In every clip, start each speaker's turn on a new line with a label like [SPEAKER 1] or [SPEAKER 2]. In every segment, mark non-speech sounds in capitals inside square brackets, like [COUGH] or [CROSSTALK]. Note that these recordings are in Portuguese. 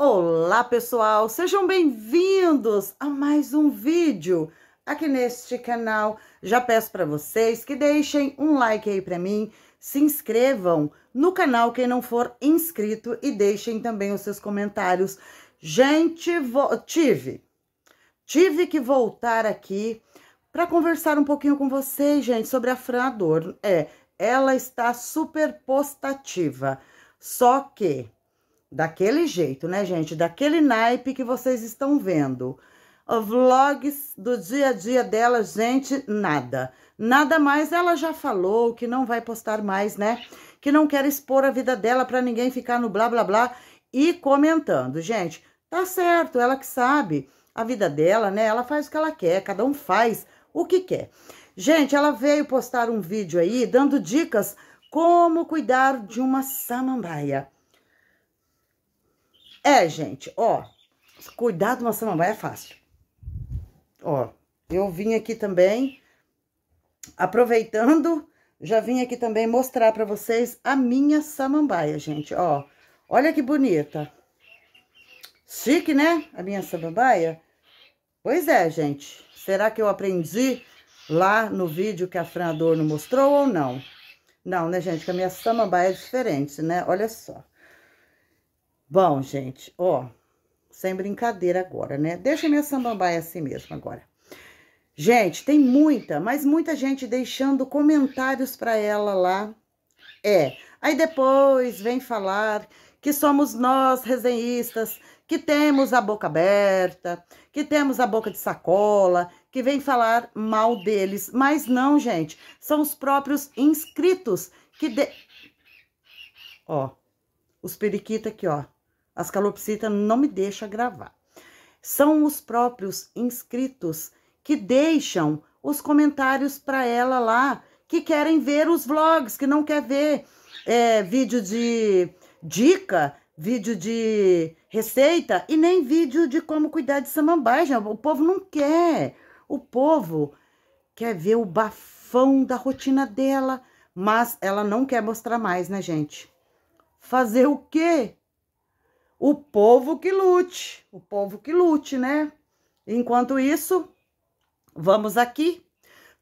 [SPEAKER 1] Olá pessoal, sejam bem-vindos a mais um vídeo aqui neste canal. Já peço para vocês que deixem um like aí para mim, se inscrevam no canal quem não for inscrito e deixem também os seus comentários. Gente, tive, tive que voltar aqui para conversar um pouquinho com vocês, gente, sobre a Fran Adorno. É, ela está super postativa, só que daquele jeito, né, gente? Daquele naipe que vocês estão vendo. Vlogs do dia a dia dela, gente, nada. Nada mais, ela já falou que não vai postar mais, né? Que não quer expor a vida dela para ninguém ficar no blá blá blá e comentando. Gente, tá certo, ela que sabe a vida dela, né? Ela faz o que ela quer, cada um faz o que quer. Gente, ela veio postar um vídeo aí dando dicas como cuidar de uma samambaia. É, gente, ó, cuidar de uma samambaia é fácil. Ó, eu vim aqui também, aproveitando, já vim aqui também mostrar pra vocês a minha samambaia, gente, ó. Olha que bonita. Chique, né? A minha samambaia. Pois é, gente. Será que eu aprendi lá no vídeo que a Fran Adorno mostrou ou não? Não, né, gente? Que a minha samambaia é diferente, né? Olha só. Bom, gente, ó, sem brincadeira agora, né? Deixa minha samambaia assim mesmo agora. Gente, tem muita, mas muita gente deixando comentários para ela lá. É, aí depois vem falar que somos nós, resenhistas, que temos a boca aberta, que temos a boca de sacola, que vem falar mal deles. Mas não, gente, são os próprios inscritos que... De... Ó, os periquitos aqui, ó as calopsitas não me deixam gravar. São os próprios inscritos que deixam os comentários para ela lá, que querem ver os vlogs, que não quer ver é, vídeo de dica, vídeo de receita e nem vídeo de como cuidar de samambaia. O povo não quer. O povo quer ver o bafão da rotina dela, mas ela não quer mostrar mais, né, gente? Fazer o quê? O povo que lute, o povo que lute, né? Enquanto isso, vamos aqui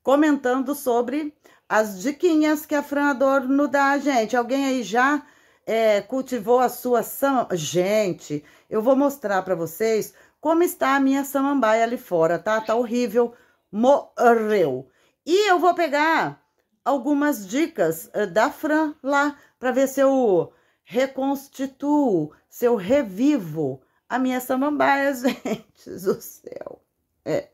[SPEAKER 1] comentando sobre as diquinhas que a Fran Adorno dá, gente. Alguém aí já é, cultivou a sua sam... Gente, eu vou mostrar para vocês como está a minha samambaia ali fora, tá? Tá horrível, morreu. E eu vou pegar algumas dicas eh, da Fran lá para ver se eu reconstituo, se eu revivo a minha samambaia, [LAUGHS] gente do céu. É.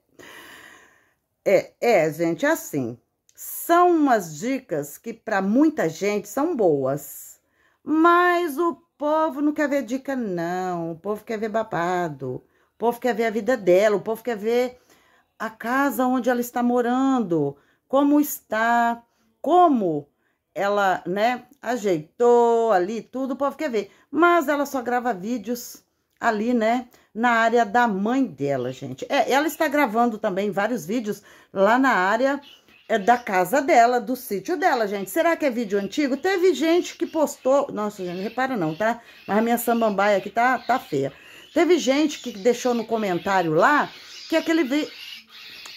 [SPEAKER 1] É, é, gente, assim. São umas dicas que para muita gente são boas, mas o povo não quer ver dica, não. O povo quer ver babado, o povo quer ver a vida dela, o povo quer ver a casa onde ela está morando, como está, como ela, né, ajeitou ali tudo, o povo quer ver. Mas ela só grava vídeos ali, né, na área da mãe dela, gente. É, ela está gravando também vários vídeos lá na área é, da casa dela, do sítio dela, gente. Será que é vídeo antigo? Teve gente que postou... Nossa, gente, repara não, tá? Mas a minha samambaia aqui tá, tá feia. Teve gente que deixou no comentário lá que aquele, vi...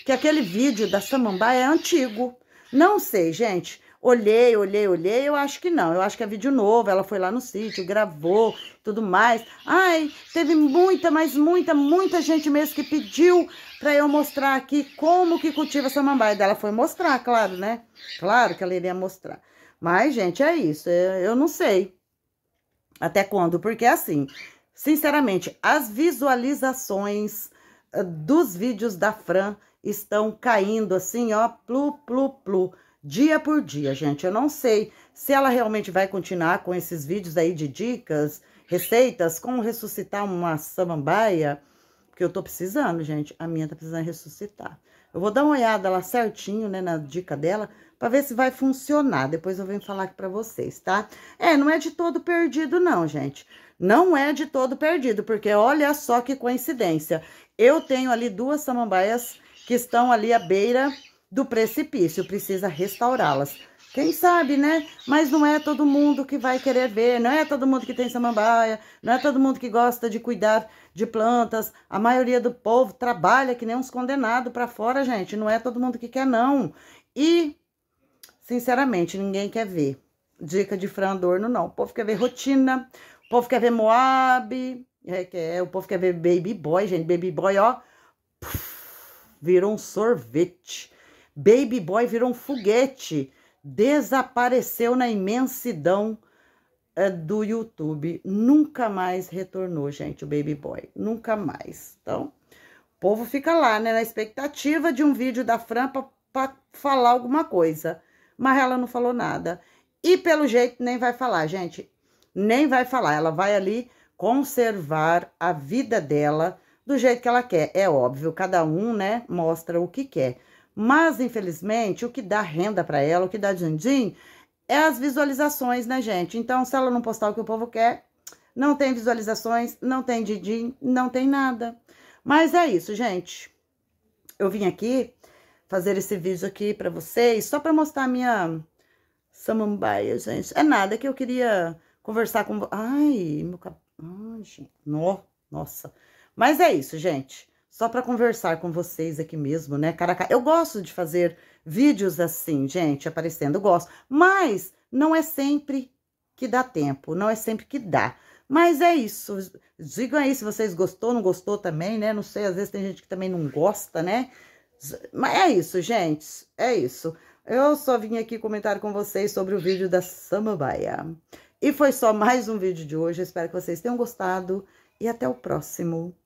[SPEAKER 1] que aquele vídeo da samambaia é antigo. Não sei, gente. Olhei, olhei, olhei, eu acho que não. Eu acho que é vídeo novo, ela foi lá no sítio, gravou, tudo mais. Ai, teve muita, mas muita, muita gente mesmo que pediu para eu mostrar aqui como que cultiva mambaia. Ela foi mostrar, claro, né? Claro que ela iria mostrar. Mas, gente, é isso. Eu não sei até quando, porque assim, sinceramente, as visualizações eh, dos vídeos da Fran estão caindo assim, ó, plu, plu, plu dia por dia, gente. Eu não sei se ela realmente vai continuar com esses vídeos aí de dicas, receitas, como ressuscitar uma samambaia, que eu tô precisando, gente. A minha tá precisando ressuscitar. Eu vou dar uma olhada lá certinho, né, na dica dela, para ver se vai funcionar. Depois eu venho falar aqui para vocês, tá? É, não é de todo perdido não, gente. Não é de todo perdido, porque olha só que coincidência. Eu tenho ali duas samambaias que estão ali à beira do precipício, precisa restaurá-las. Quem sabe, né? Mas não é todo mundo que vai querer ver, não é todo mundo que tem samambaia, não é todo mundo que gosta de cuidar de plantas. A maioria do povo trabalha que nem uns condenados para fora, gente. Não é todo mundo que quer, não. E, sinceramente, ninguém quer ver. Dica de Fran Adorno, não. O povo quer ver rotina, o povo quer ver Moab, é, é o povo quer ver Baby Boy, gente. Baby Boy, ó, virou um sorvete Baby Boy virou um foguete, desapareceu na imensidão é, do YouTube. Nunca mais retornou, gente, o Baby Boy. Nunca mais. Então, o povo fica lá, né, na expectativa de um vídeo da Fran para falar alguma coisa. Mas ela não falou nada. E pelo jeito nem vai falar, gente. Nem vai falar. Ela vai ali conservar a vida dela do jeito que ela quer. É óbvio, cada um, né, mostra o que quer. Mas, infelizmente, o que dá renda para ela, o que dá din-din, é as visualizações, né, gente? Então, se ela não postar o que o povo quer, não tem visualizações, não tem din-din, não tem nada. Mas é isso, gente. Eu vim aqui fazer esse vídeo aqui para vocês, só para mostrar a minha samambaia, gente. É nada que eu queria conversar com... Ai, meu cabelo... Ai, gente. No... Nossa. Mas é isso, gente só para conversar com vocês aqui mesmo, né? Cara, Eu gosto de fazer vídeos assim, gente, aparecendo, eu gosto. Mas não é sempre que dá tempo, não é sempre que dá. Mas é isso. Digam aí se vocês gostou, não gostou também, né? Não sei, às vezes tem gente que também não gosta, né? Mas é isso, gente. É isso. Eu só vim aqui comentar com vocês sobre o vídeo da Samambaia. E foi só mais um vídeo de hoje. Espero que vocês tenham gostado e até o próximo.